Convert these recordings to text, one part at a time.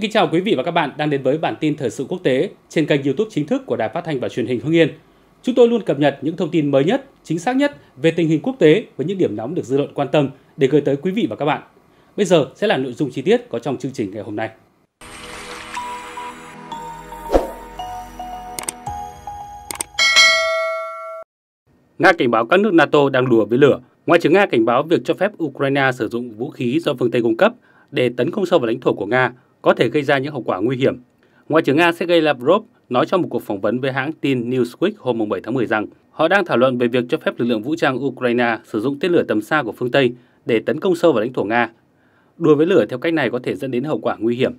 Xin kính chào quý vị và các bạn đang đến với bản tin thời sự quốc tế trên kênh YouTube chính thức của Đài Phát thanh và Truyền hình Hưng Yên. Chúng tôi luôn cập nhật những thông tin mới nhất, chính xác nhất về tình hình quốc tế với những điểm nóng được dư luận quan tâm để gửi tới quý vị và các bạn. Bây giờ sẽ là nội dung chi tiết có trong chương trình ngày hôm nay. Nga cảnh báo các nước NATO đang đùa với lửa. Ngoại trưởng Nga cảnh báo việc cho phép Ukraine sử dụng vũ khí do phương Tây cung cấp để tấn công sâu vào lãnh thổ của Nga có thể gây ra những hậu quả nguy hiểm. Ngoại trưởng Nga Sergei Lavrov nói trong một cuộc phỏng vấn với hãng tin Newsweek hôm 7 tháng 10 rằng họ đang thảo luận về việc cho phép lực lượng vũ trang Ukraine sử dụng tên lửa tầm xa của phương Tây để tấn công sâu vào lãnh thổ Nga. Đùa với lửa theo cách này có thể dẫn đến hậu quả nguy hiểm.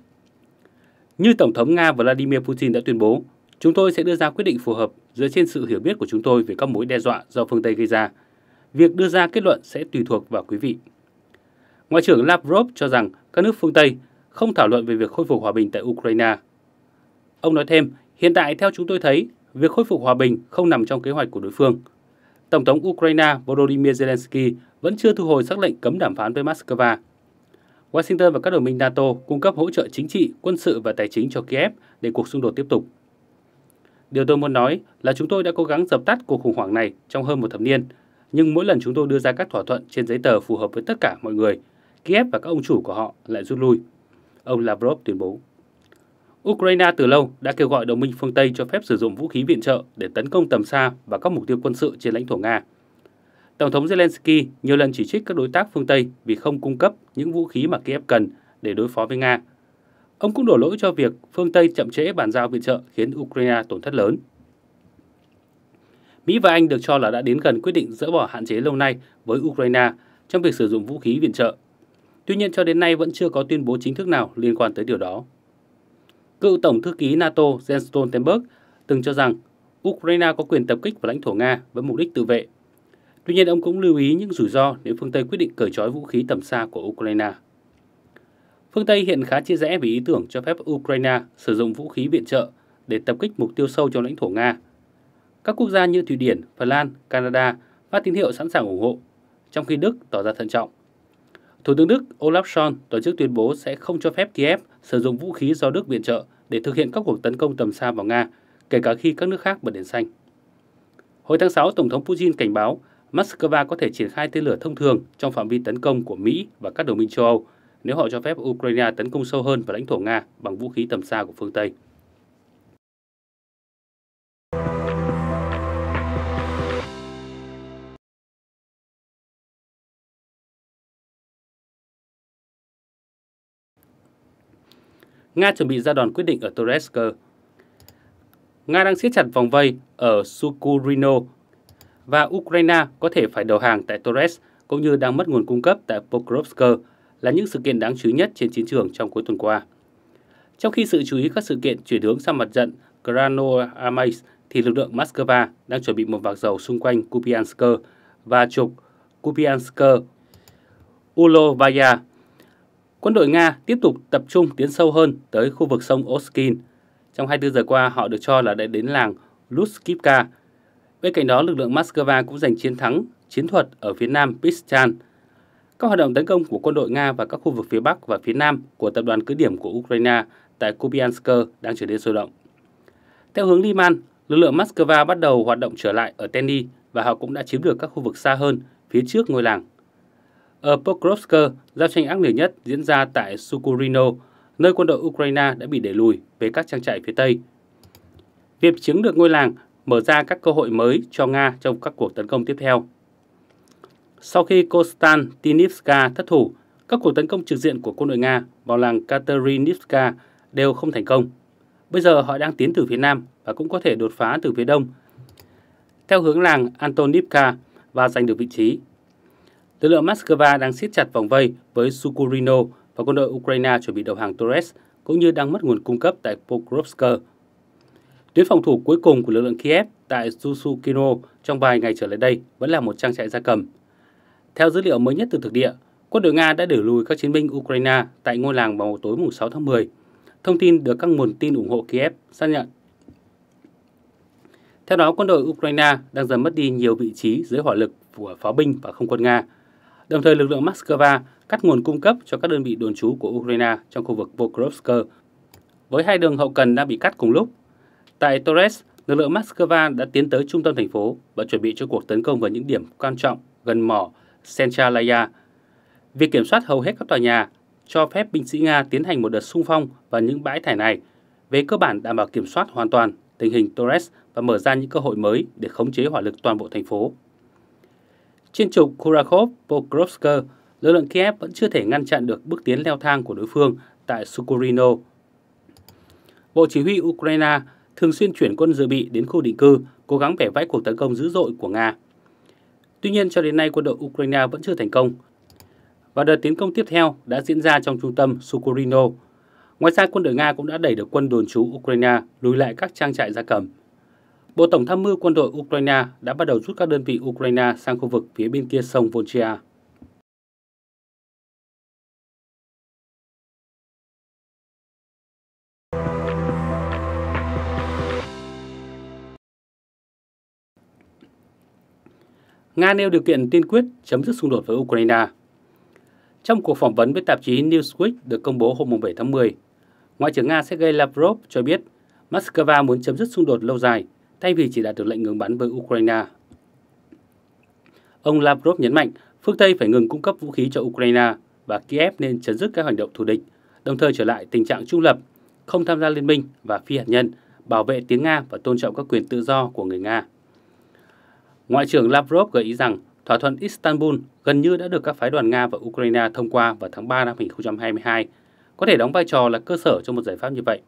Như Tổng thống Nga Vladimir Putin đã tuyên bố, chúng tôi sẽ đưa ra quyết định phù hợp dựa trên sự hiểu biết của chúng tôi về các mối đe dọa do phương Tây gây ra. Việc đưa ra kết luận sẽ tùy thuộc vào quý vị. Ngoại trưởng Lavrov cho rằng các nước phương Tây không thảo luận về việc khôi phục hòa bình tại Ukraine. Ông nói thêm, hiện tại theo chúng tôi thấy, việc khôi phục hòa bình không nằm trong kế hoạch của đối phương. Tổng thống Ukraine Volodymyr Zelensky vẫn chưa thu hồi sắc lệnh cấm đàm phán với Moscow. Washington và các đồng minh NATO cung cấp hỗ trợ chính trị, quân sự và tài chính cho Kiev để cuộc xung đột tiếp tục. Điều tôi muốn nói là chúng tôi đã cố gắng dập tắt cuộc khủng hoảng này trong hơn một thập niên, nhưng mỗi lần chúng tôi đưa ra các thỏa thuận trên giấy tờ phù hợp với tất cả mọi người, Kiev và các ông chủ của họ lại rút lui ông Lavrov tuyên bố. Ukraine từ lâu đã kêu gọi đồng minh phương Tây cho phép sử dụng vũ khí viện trợ để tấn công tầm xa và các mục tiêu quân sự trên lãnh thổ Nga. Tổng thống Zelensky nhiều lần chỉ trích các đối tác phương Tây vì không cung cấp những vũ khí mà Kiev cần để đối phó với Nga. Ông cũng đổ lỗi cho việc phương Tây chậm trễ bàn giao viện trợ khiến Ukraine tổn thất lớn. Mỹ và Anh được cho là đã đến gần quyết định dỡ bỏ hạn chế lâu nay với Ukraine trong việc sử dụng vũ khí viện trợ Tuy nhiên cho đến nay vẫn chưa có tuyên bố chính thức nào liên quan tới điều đó. Cựu Tổng thư ký NATO Jens Stoltenberg từng cho rằng Ukraine có quyền tập kích vào lãnh thổ Nga với mục đích tự vệ. Tuy nhiên, ông cũng lưu ý những rủi ro nếu phương Tây quyết định cởi trói vũ khí tầm xa của Ukraine. Phương Tây hiện khá chia rẽ về ý tưởng cho phép Ukraine sử dụng vũ khí viện trợ để tập kích mục tiêu sâu trong lãnh thổ Nga. Các quốc gia như Thụy Điển, Phần Lan, Canada phát tín hiệu sẵn sàng ủng hộ, trong khi Đức tỏ ra thận trọng. Thủ tướng Đức Olaf Scholz tổ chức tuyên bố sẽ không cho phép Kiev sử dụng vũ khí do Đức viện trợ để thực hiện các cuộc tấn công tầm xa vào Nga, kể cả khi các nước khác bật đèn xanh. Hồi tháng 6, Tổng thống Putin cảnh báo Moscow có thể triển khai tên lửa thông thường trong phạm vi tấn công của Mỹ và các đồng minh châu Âu nếu họ cho phép Ukraine tấn công sâu hơn vào lãnh thổ Nga bằng vũ khí tầm xa của phương Tây. Nga chuẩn bị ra đòn quyết định ở Toretsk. Nga đang siết chặt vòng vây ở Sukurino và Ukraine có thể phải đầu hàng tại Toretsk cũng như đang mất nguồn cung cấp tại Pokrovsk là những sự kiện đáng chú ý nhất trên chiến trường trong cuối tuần qua. Trong khi sự chú ý các sự kiện chuyển hướng sang mặt trận Krasnoarmeysk thì lực lượng Moscow đang chuẩn bị một vạc dầu xung quanh Kupiansk và trục Kupiansk Ulovaya quân đội Nga tiếp tục tập trung tiến sâu hơn tới khu vực sông Oskin. Trong 24 giờ qua, họ được cho là đã đến làng Luskivka. Bên cạnh đó, lực lượng Moscow cũng giành chiến thắng chiến thuật ở phía nam Pistan. Các hoạt động tấn công của quân đội Nga và các khu vực phía Bắc và phía Nam của tập đoàn cứ điểm của Ukraine tại Kupiansk đang trở nên sôi động. Theo hướng Liman, lực lượng Moscow bắt đầu hoạt động trở lại ở Tenny và họ cũng đã chiếm được các khu vực xa hơn phía trước ngôi làng ở ờ, Pokrovsk, giao tranh ác liệt nhất diễn ra tại Sukurino, nơi quân đội Ukraine đã bị đẩy lùi về các trang trại phía Tây. Việc chứng được ngôi làng mở ra các cơ hội mới cho Nga trong các cuộc tấn công tiếp theo. Sau khi Konstantinivka thất thủ, các cuộc tấn công trực diện của quân đội Nga vào làng Katerinivka đều không thành công. Bây giờ họ đang tiến từ phía nam và cũng có thể đột phá từ phía đông, theo hướng làng Antonivka và giành được vị trí Lực lượng Moscow đang siết chặt vòng vây với Sukurino và quân đội Ukraine chuẩn bị đầu hàng Torres, cũng như đang mất nguồn cung cấp tại Pokrovsk. Tuyến phòng thủ cuối cùng của lực lượng Kiev tại Susukino trong vài ngày trở lại đây vẫn là một trang trại gia cầm. Theo dữ liệu mới nhất từ thực địa, quân đội Nga đã đẩy lùi các chiến binh Ukraine tại ngôi làng vào tối 6 tháng 10, thông tin được các nguồn tin ủng hộ Kiev xác nhận. Theo đó, quân đội Ukraine đang dần mất đi nhiều vị trí dưới hỏa lực của pháo binh và không quân Nga, Đồng thời, lực lượng Moscow cắt nguồn cung cấp cho các đơn vị đồn trú của Ukraine trong khu vực Pokrovsk. Với hai đường hậu cần đã bị cắt cùng lúc, tại Torres, lực lượng Moscow đã tiến tới trung tâm thành phố và chuẩn bị cho cuộc tấn công vào những điểm quan trọng gần mỏ Centralaya Việc kiểm soát hầu hết các tòa nhà cho phép binh sĩ Nga tiến hành một đợt xung phong vào những bãi thải này, về cơ bản đảm bảo kiểm soát hoàn toàn tình hình Torres và mở ra những cơ hội mới để khống chế hỏa lực toàn bộ thành phố. Trên trục Kurakov-Pokrovsk, lực lượng Kiev vẫn chưa thể ngăn chặn được bước tiến leo thang của đối phương tại Sukurino. Bộ Chỉ huy Ukraine thường xuyên chuyển quân dự bị đến khu định cư, cố gắng bẻ vãi cuộc tấn công dữ dội của Nga. Tuy nhiên, cho đến nay quân đội Ukraine vẫn chưa thành công. Và đợt tiến công tiếp theo đã diễn ra trong trung tâm Sukurino. Ngoài ra, quân đội Nga cũng đã đẩy được quân đồn trú Ukraine lùi lại các trang trại gia cầm Bộ Tổng tham mưu quân đội Ukraine đã bắt đầu rút các đơn vị Ukraine sang khu vực phía bên kia sông Volchia. Nga nêu điều kiện tiên quyết chấm dứt xung đột với Ukraine. Trong cuộc phỏng vấn với tạp chí Newsweek được công bố hôm 7 tháng 10, Ngoại trưởng Nga Sergei Lavrov cho biết Moscow muốn chấm dứt xung đột lâu dài thay vì chỉ đạt được lệnh ngừng bắn với Ukraine. Ông Lavrov nhấn mạnh phương Tây phải ngừng cung cấp vũ khí cho Ukraine và Kiev nên chấn dứt các hành động thù địch, đồng thời trở lại tình trạng trung lập, không tham gia liên minh và phi hạt nhân, bảo vệ tiếng Nga và tôn trọng các quyền tự do của người Nga. Ngoại trưởng Lavrov gợi ý rằng thỏa thuận Istanbul gần như đã được các phái đoàn Nga và Ukraine thông qua vào tháng 3 năm 2022, có thể đóng vai trò là cơ sở cho một giải pháp như vậy.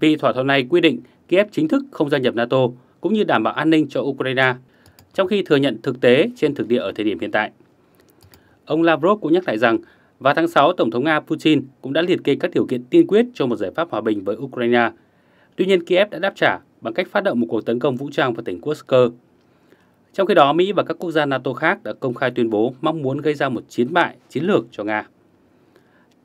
Vì thỏa thuận này quy định Kiev chính thức không gia nhập NATO cũng như đảm bảo an ninh cho Ukraine, trong khi thừa nhận thực tế trên thực địa ở thời điểm hiện tại. Ông Lavrov cũng nhắc lại rằng, vào tháng 6, Tổng thống Nga Putin cũng đã liệt kê các điều kiện tiên quyết cho một giải pháp hòa bình với Ukraine. Tuy nhiên, Kiev đã đáp trả bằng cách phát động một cuộc tấn công vũ trang vào tỉnh Kursk. Trong khi đó, Mỹ và các quốc gia NATO khác đã công khai tuyên bố mong muốn gây ra một chiến bại chiến lược cho Nga.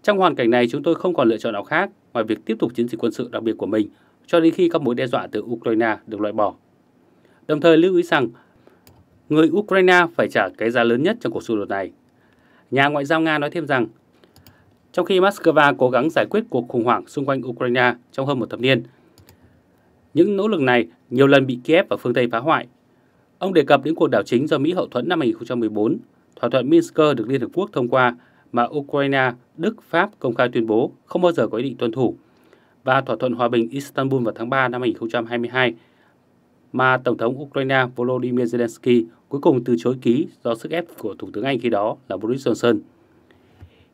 Trong hoàn cảnh này, chúng tôi không còn lựa chọn nào khác ngoài việc tiếp tục chiến dịch quân sự đặc biệt của mình cho đến khi các mối đe dọa từ Ukraine được loại bỏ. Đồng thời lưu ý rằng, người Ukraine phải trả cái giá lớn nhất trong cuộc xung đột này. Nhà Ngoại giao Nga nói thêm rằng, trong khi Moscow cố gắng giải quyết cuộc khủng hoảng xung quanh Ukraine trong hơn một thập niên, những nỗ lực này nhiều lần bị Kiev và phương Tây phá hoại. Ông đề cập đến cuộc đảo chính do Mỹ hậu thuẫn năm 2014, thỏa thuận Minsk được Liên Hợp Quốc thông qua mà Ukraine, Đức, Pháp công khai tuyên bố không bao giờ có ý định tuân thủ và thỏa thuận hòa bình Istanbul vào tháng 3 năm 2022 mà Tổng thống Ukraine Volodymyr Zelensky cuối cùng từ chối ký do sức ép của Thủ tướng Anh khi đó là Boris Johnson.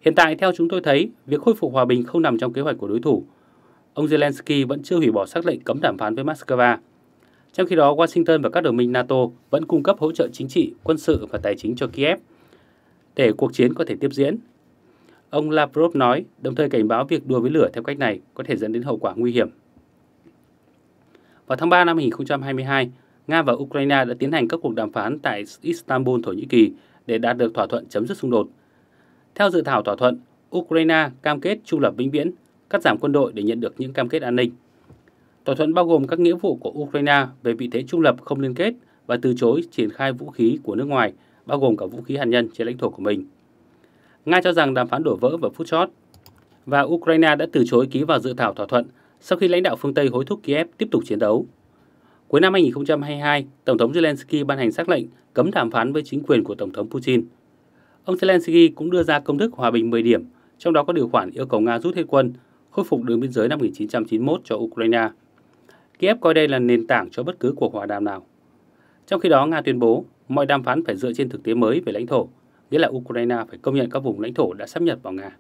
Hiện tại, theo chúng tôi thấy, việc khôi phục hòa bình không nằm trong kế hoạch của đối thủ. Ông Zelensky vẫn chưa hủy bỏ xác lệnh cấm đàm phán với Moscow. Trong khi đó, Washington và các đồng minh NATO vẫn cung cấp hỗ trợ chính trị, quân sự và tài chính cho Kiev để cuộc chiến có thể tiếp diễn Ông Lavrov nói, đồng thời cảnh báo việc đùa với lửa theo cách này có thể dẫn đến hậu quả nguy hiểm. Vào tháng 3 năm 2022, Nga và Ukraine đã tiến hành các cuộc đàm phán tại Istanbul, Thổ Nhĩ Kỳ để đạt được thỏa thuận chấm dứt xung đột. Theo dự thảo thỏa thuận, Ukraine cam kết trung lập vĩnh viễn, cắt giảm quân đội để nhận được những cam kết an ninh. Thỏa thuận bao gồm các nghĩa vụ của Ukraine về vị thế trung lập không liên kết và từ chối triển khai vũ khí của nước ngoài, bao gồm cả vũ khí hạt nhân trên lãnh thổ của mình. Nga cho rằng đàm phán đổ vỡ vào phút chót và Ukraine đã từ chối ký vào dự thảo thỏa thuận sau khi lãnh đạo phương Tây hối thúc Kiev tiếp tục chiến đấu. Cuối năm 2022, Tổng thống Zelensky ban hành xác lệnh cấm đàm phán với chính quyền của Tổng thống Putin. Ông Zelensky cũng đưa ra công thức hòa bình 10 điểm, trong đó có điều khoản yêu cầu Nga rút hết quân, khôi phục đường biên giới năm 1991 cho Ukraine. Kiev coi đây là nền tảng cho bất cứ cuộc hòa đàm nào. Trong khi đó, Nga tuyên bố mọi đàm phán phải dựa trên thực tế mới về lãnh thổ nghĩa là Ukraine phải công nhận các vùng lãnh thổ đã sắp nhập vào Nga.